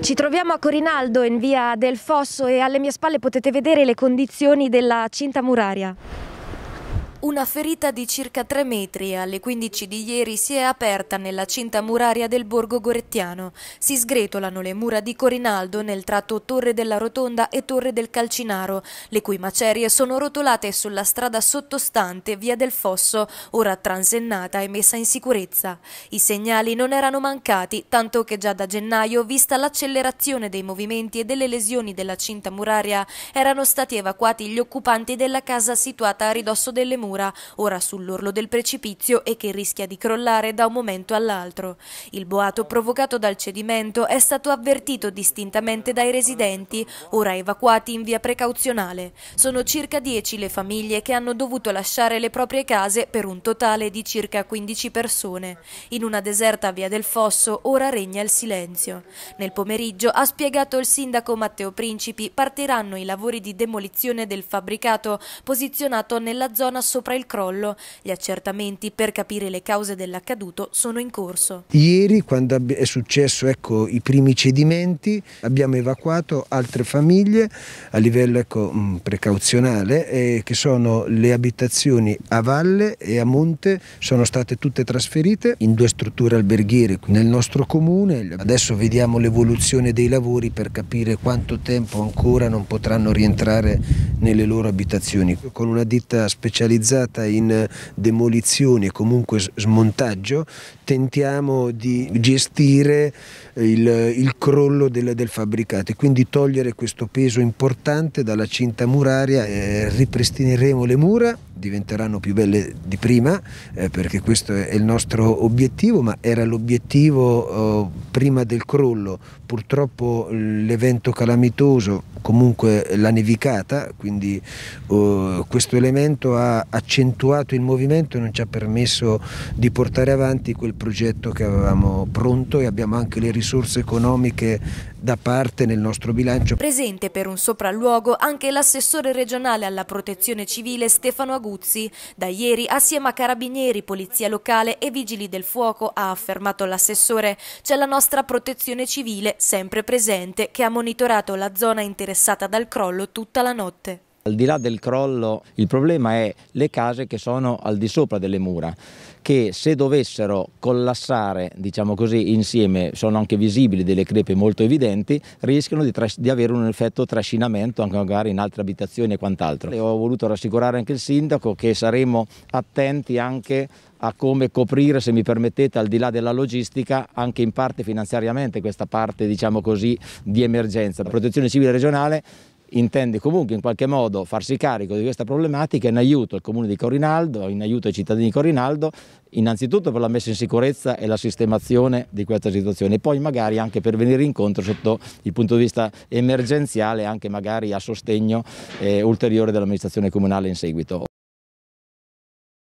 Ci troviamo a Corinaldo in via del Fosso e alle mie spalle potete vedere le condizioni della cinta muraria. Una ferita di circa 3 metri alle 15 di ieri si è aperta nella cinta muraria del borgo gorettiano. Si sgretolano le mura di Corinaldo nel tratto Torre della Rotonda e Torre del Calcinaro, le cui macerie sono rotolate sulla strada sottostante via del Fosso, ora transennata e messa in sicurezza. I segnali non erano mancati, tanto che già da gennaio, vista l'accelerazione dei movimenti e delle lesioni della cinta muraria, erano stati evacuati gli occupanti della casa situata a ridosso delle mura mura, ora sull'orlo del precipizio e che rischia di crollare da un momento all'altro. Il boato provocato dal cedimento è stato avvertito distintamente dai residenti, ora evacuati in via precauzionale. Sono circa 10 le famiglie che hanno dovuto lasciare le proprie case per un totale di circa 15 persone. In una deserta via del Fosso ora regna il silenzio. Nel pomeriggio, ha spiegato il sindaco Matteo Principi, partiranno i lavori di demolizione del fabbricato posizionato nella zona sopra sopra il crollo. Gli accertamenti per capire le cause dell'accaduto sono in corso. Ieri quando è successo ecco, i primi cedimenti abbiamo evacuato altre famiglie a livello ecco, mm, precauzionale eh, che sono le abitazioni a valle e a monte sono state tutte trasferite in due strutture alberghiere nel nostro comune. Adesso vediamo l'evoluzione dei lavori per capire quanto tempo ancora non potranno rientrare nelle loro abitazioni. Con una ditta specializzata finalizzata in eh, demolizione e comunque smontaggio, tentiamo di gestire il, il crollo del, del, fabbricato e quindi togliere questo peso importante dalla cinta muraria, eh, ripristineremo le mura diventeranno più belle di prima, eh, perché questo è il nostro obiettivo, ma era l'obiettivo eh, prima del crollo. Purtroppo l'evento calamitoso, comunque la nevicata, quindi eh, questo elemento ha accentuato il movimento e non ci ha permesso di portare avanti quel progetto che avevamo pronto e abbiamo anche le risorse economiche da parte nel nostro bilancio. Presente per un sopralluogo anche l'assessore regionale alla protezione civile Stefano Aguzzi. Da ieri assieme a carabinieri, polizia locale e vigili del fuoco, ha affermato l'assessore, c'è la nostra protezione civile sempre presente che ha monitorato la zona interessata dal crollo tutta la notte. Al di là del crollo il problema è le case che sono al di sopra delle mura, che se dovessero collassare diciamo così, insieme, sono anche visibili delle crepe molto evidenti, rischiano di, di, avere un effetto trascinamento anche magari in altre abitazioni e quant'altro. ho voluto rassicurare anche il sindaco che saremo attenti anche a come coprire, se mi permettete, al di là della logistica, anche in parte finanziariamente questa parte diciamo così, di emergenza. La protezione civile regionale intende comunque in qualche modo farsi carico di questa problematica in aiuto al comune di Corinaldo, in aiuto ai cittadini di Corinaldo, innanzitutto per la messa in sicurezza e la sistemazione di questa situazione e poi magari anche per venire incontro sotto il punto di vista emergenziale, anche magari a sostegno eh, ulteriore dell'amministrazione comunale in seguito.